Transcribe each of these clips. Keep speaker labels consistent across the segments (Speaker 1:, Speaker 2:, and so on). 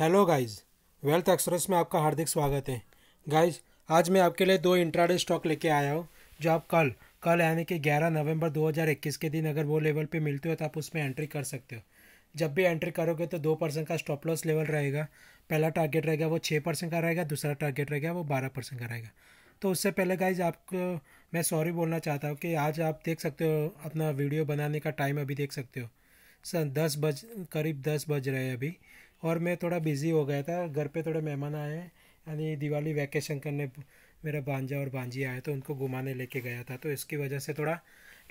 Speaker 1: hello guys wealth express में आपका हार्दिक स्वागत है गाइस आज मैं आपके लिए दो इंट्राडे स्टॉक लेके आया हूँ जो आप कल कल यानी कि 11 नवंबर 2021 के दिन अगर वो लेवल पे मिलते हो तो आप उसमें एंट्री कर सकते हो जब भी एंट्री करोगे तो दो परसेंट का स्टॉप लॉस लेवल रहेगा पहला टारगेट रहेगा वो छः परसेंट का रहेगा दूसरा टारगेट रहेगा वो बारह परसेंट का रहेगा तो उससे पहले गाइज आपको मैं सॉरी बोलना चाहता हूँ कि आज आप देख सकते हो अपना वीडियो बनाने का टाइम अभी देख सकते हो सर दस बज करीब दस बज रहे हैं अभी और मैं थोड़ा बिज़ी हो गया था घर पे थोड़े मेहमान आए हैं यानी दिवाली वैकेशन करने मेरा भांजा और भांजी आए तो उनको घुमाने लेके गया था तो इसकी वजह से थोड़ा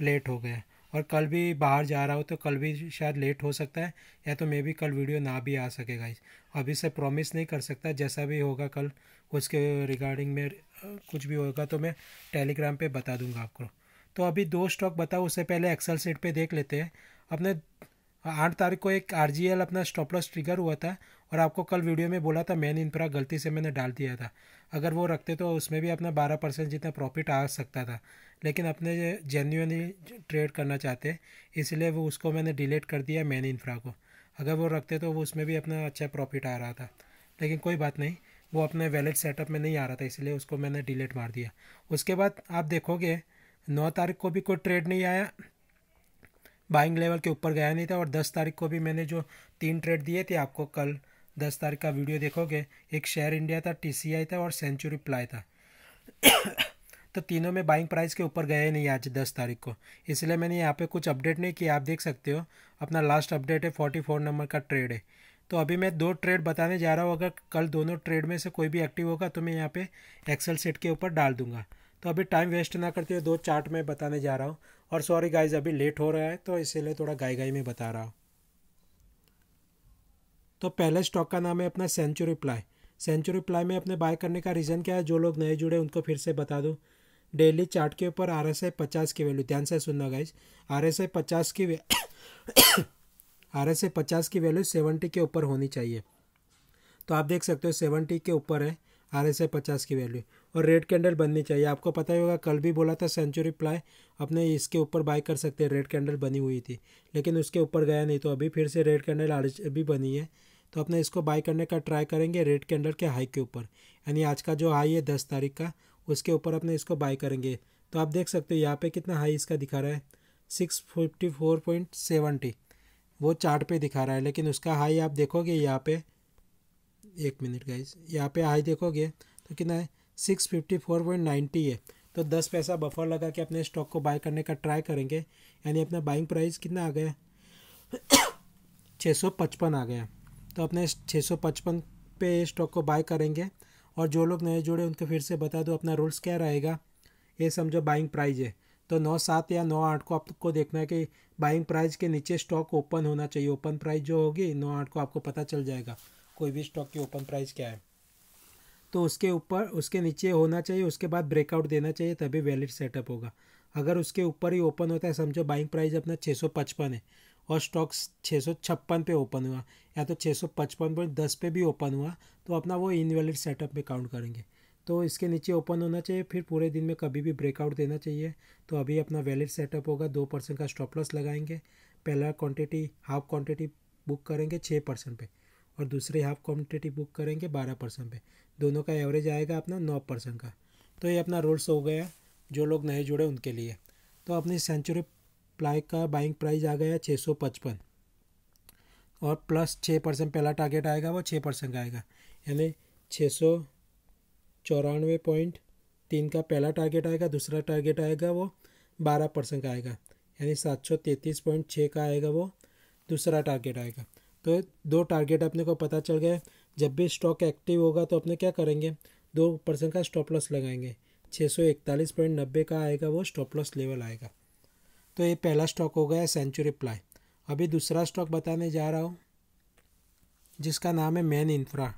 Speaker 1: लेट हो गया और कल भी बाहर जा रहा हूँ तो कल भी शायद लेट हो सकता है या तो मे भी कल वीडियो ना भी आ सकेगा इस अभी से प्रॉमिस नहीं कर सकता जैसा भी होगा कल उसके रिगार्डिंग में कुछ भी होगा तो मैं टेलीग्राम पे बता दूंगा आपको तो अभी दो स्टॉक बताओ उससे पहले एक्सेल सीट पे देख लेते हैं अपने आठ तारीख को एक आर अपना स्टॉप लॉस ट्रिगर हुआ था और आपको कल वीडियो में बोला था मैन इंफ्रा गलती से मैंने डाल दिया था अगर वो रखते तो उसमें भी अपना बारह परसेंट जितना प्रॉफिट आ सकता था लेकिन अपने जेन्यूनली ट्रेड करना चाहते इसलिए वो उसको मैंने डिलीट कर दिया मैन इंफ्रा को अगर वो रखते तो वो उसमें भी अपना अच्छा प्रॉफिट आ रहा था लेकिन कोई बात नहीं वो अपने वैलेट सेटअप में नहीं आ रहा था इसलिए उसको मैंने डिलीट मार दिया उसके बाद आप देखोगे नौ तारीख को भी कोई ट्रेड नहीं आया बाइंग लेवल के ऊपर गया नहीं था और दस तारीख को भी मैंने जो तीन ट्रेड दिए थे आपको कल दस तारीख का वीडियो देखोगे एक शेयर इंडिया था टी था और सेंचुरी प्लाई था तो तीनों में बाइंग प्राइस के ऊपर गए नहीं आज दस तारीख को इसलिए मैंने यहाँ पे कुछ अपडेट नहीं किया आप देख सकते हो अपना लास्ट अपडेट है फोर्टी फोर नंबर का ट्रेड है तो अभी मैं दो ट्रेड बताने जा रहा हूँ अगर कल दोनों ट्रेड में से कोई भी एक्टिव होगा तो मैं यहाँ पे एक्सेल सेट के ऊपर डाल दूंगा तो अभी टाइम वेस्ट ना करते हुए दो चार्ट में बताने जा रहा हूँ और सॉरी गाइज अभी लेट हो रहा है तो इसीलिए थोड़ा गाई गाई में बता रहा हूँ तो पहले स्टॉक का नाम है अपना सेंचुरी प्लाई सेंचुरी प्लाई में अपने बाय करने का रीज़न क्या है जो लोग नए जुड़े उनको फिर से बता दूँ डेली चार्ट के ऊपर आर एस आई पचास की वैल्यू ध्यान से सुनना गाइज आर एस आई पचास की आर एस आई पचास की वैल्यू सेवेंटी के ऊपर होनी चाहिए तो आप देख सकते हो सेवेंटी के ऊपर है आर एस आई पचास की वैल्यू और रेड कैंडल बननी चाहिए आपको पता ही होगा कल भी बोला था सेंचुरी प्लाई अपने इसके ऊपर बाई कर सकते हैं रेड कैंडल बनी हुई थी लेकिन उसके ऊपर गया नहीं तो अभी फिर से रेड कैंडल आर भी बनी है तो अपने इसको बाई करने का ट्राई करेंगे रेड कैंडल के हाई के ऊपर यानी आज का जो हाई है दस तारीख का उसके ऊपर अपने इसको बाई करेंगे तो आप देख सकते हो यहाँ पे कितना हाई इसका दिखा रहा है six fifty four point seventy वो चार्ट पे दिखा रहा है लेकिन उसका हाई आप देखोगे यहाँ पे एक मिनट इस यहाँ पे आए देखोगे तो कितना है six fifty four point ninety है तो दस पैसा बफर लगा के अपने स्टॉक को बाय करने का ट्राई करेंगे यानी अपना बाइंग प्राइस कितना आ गया छः सौ पचपन आ गया तो अपने छः सौ पचपन पे स्टॉक को बाय करेंगे और जो लोग नए जुड़े उनको फिर से बता दो अपना रूल्स क्या रहेगा ये समझो बाइंग प्राइस है तो नौ सात या नौ आठ को आपको देखना है कि बाइंग प्राइस के नीचे स्टॉक ओपन होना चाहिए ओपन प्राइस जो होगी नौ आठ को आपको पता चल जाएगा कोई भी स्टॉक की ओपन प्राइस क्या है तो उसके ऊपर उसके नीचे होना चाहिए उसके बाद ब्रेकआउट देना चाहिए तभी वैलिड सेटअप होगा अगर उसके ऊपर ही ओपन होता है समझो बाइंग प्राइस अपना छः सौ पचपन है और स्टॉक्स छप्पन पे ओपन हुआ या तो छः सौ पचपन पॉइंट दस पे भी ओपन हुआ तो अपना वो इनवैलिड सेटअप में काउंट करेंगे तो इसके नीचे ओपन होना चाहिए फिर पूरे दिन में कभी भी ब्रेकआउट देना चाहिए तो अभी अपना वैलिड सेटअप होगा दो परसेंट का स्टॉप लॉस लगाएंगे पहला क्वांटिटी हाफ क्वांटिटी बुक करेंगे छः परसेंट पर और दूसरे हाफ क्वान्टिटी बुक करेंगे बारह परसेंट पे दोनों का एवरेज आएगा अपना नौ परसेंट का तो ये अपना रोल्स हो गया जो लोग नए जुड़े उनके लिए तो अपनी सेंचुरी प्लाई का बाइंग प्राइस आ गया छः सौ पचपन और प्लस छः परसेंट पहला टारगेट आएगा वो छः परसेंट का आएगा यानी छः सौ चौरानवे पॉइंट तीन का पहला टारगेट आएगा दूसरा टारगेट आएगा वो बारह परसेंट का आएगा यानी सात सौ तैंतीस पॉइंट छः का आएगा वो दूसरा टारगेट आएगा तो दो टारगेट अपने को पता चल गए जब भी स्टॉक एक्टिव होगा तो अपने क्या करेंगे दो परसेंट का स्टॉप लॉस लगाएंगे छः सौ इकतालीस पॉइंट नब्बे का आएगा वो स्टॉप लॉस लेवल आएगा तो ये पहला स्टॉक हो गया सेंचुरी प्लाई अभी दूसरा स्टॉक बताने जा रहा हूँ जिसका नाम है मैन इंफ्रा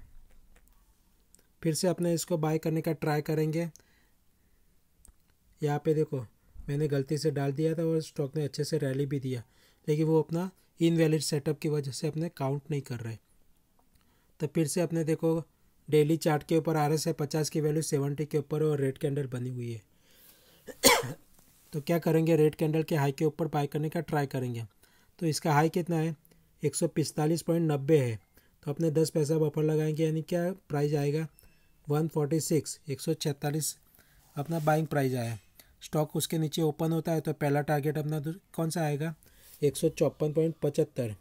Speaker 1: फिर से अपने इसको बाय करने का ट्राई करेंगे यहाँ पे देखो मैंने गलती से डाल दिया था और स्टॉक ने अच्छे से रैली भी दिया लेकिन वो अपना इनवैलिड सेटअप की वजह से अपने काउंट नहीं कर रहे तो फिर से अपने देखो डेली चार्ट के ऊपर आर एस है पचास की वैल्यू सेवेंटी के ऊपर और रेड कैंडल बनी हुई है तो क्या करेंगे रेड कैंडल के हाई के ऊपर बाय करने का ट्राई करेंगे तो इसका हाई कितना है एक सौ पिस्तालीस पॉइंट नब्बे है तो अपने दस पैसा बफर लगाएंगे यानी क्या प्राइस आएगा वन फोर्टी सिक्स एक सौ छत्तालीस अपना बाइंग प्राइस आया स्टॉक उसके नीचे ओपन होता है तो पहला टारगेट अपना कौन सा आएगा एक सौ चौपन पॉइंट पचहत्तर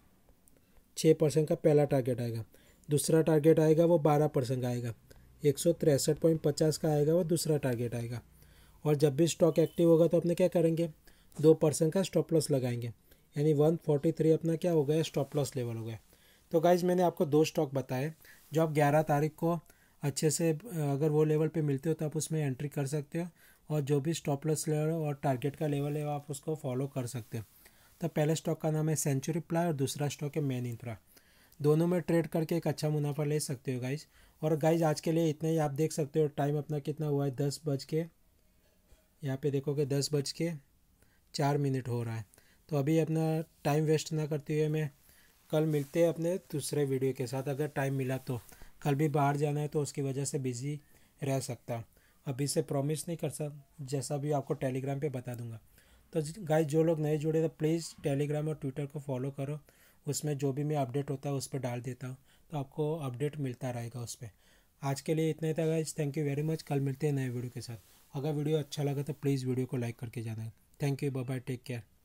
Speaker 1: छः परसेंट का पहला टारगेट आएगा दूसरा टारगेट आएगा वो बारह परसेंट का आएगा एक सौ तिरसठ पॉइंट पचास का आएगा वो दूसरा टारगेट आएगा और जब भी स्टॉक एक्टिव होगा तो अपने क्या करेंगे दो परसेंट का स्टॉप लॉस लगाएंगे यानी वन फोर्टी थ्री अपना क्या हो गया स्टॉप लॉस लेवल हो गया तो गाइज मैंने आपको दो स्टॉक बताए जो आप ग्यारह तारीख को अच्छे से अगर वो लेवल पर मिलते हो तो आप उसमें एंट्री कर सकते हो और जो भी स्टॉप लॉस लेवल और टारगेट का लेवल है आप उसको फॉलो कर सकते हो तो पहले स्टॉक का नाम है सेंचुरी प्लाय और दूसरा स्टॉक है मैन इंफ्रा दोनों में ट्रेड करके एक अच्छा मुनाफा ले सकते हो गाइज और गाइज आज के लिए इतने ही आप देख सकते हो टाइम अपना कितना हुआ है दस बज के यहाँ पे देखोगे दस बज के चार मिनट हो रहा है तो अभी अपना टाइम वेस्ट ना करते हुए मैं कल मिलते हैं अपने दूसरे वीडियो के साथ अगर टाइम मिला तो कल भी बाहर जाना है तो उसकी वजह से बिज़ी रह सकता अभी से प्रॉमिस नहीं कर सकता जैसा भी आपको टेलीग्राम पे बता दूंगा तो गाइस जो लोग नए जुड़े तो प्लीज़ टेलीग्राम और ट्विटर को फॉलो करो उसमें जो भी मैं अपडेट होता है उस पर डाल देता हूँ तो आपको अपडेट मिलता रहेगा उस पर आज के लिए इतना ही था guys thank you very much कल मिलते हैं नए वीडियो के साथ अगर वीडियो अच्छा लगा तो प्लीज़ वीडियो को लाइक करके जाना thank you bye take care